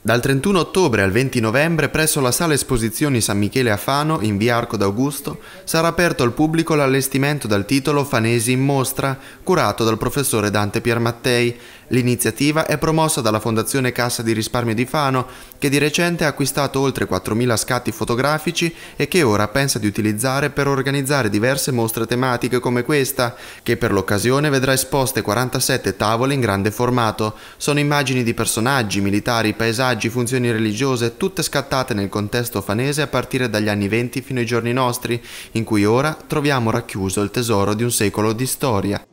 Dal 31 ottobre al 20 novembre presso la Sala Esposizioni San Michele a Fano, in via Arco d'Augusto, sarà aperto al pubblico l'allestimento dal titolo Fanesi in mostra, curato dal professore Dante Piermattei. L'iniziativa è promossa dalla Fondazione Cassa di Risparmio di Fano, che di recente ha acquistato oltre 4.000 scatti fotografici e che ora pensa di utilizzare per organizzare diverse mostre tematiche come questa, che per l'occasione vedrà esposte 47 tavole in grande formato. Sono immagini di personaggi, militari, paesaggi, messaggi, funzioni religiose, tutte scattate nel contesto fanese a partire dagli anni venti fino ai giorni nostri, in cui ora troviamo racchiuso il tesoro di un secolo di storia.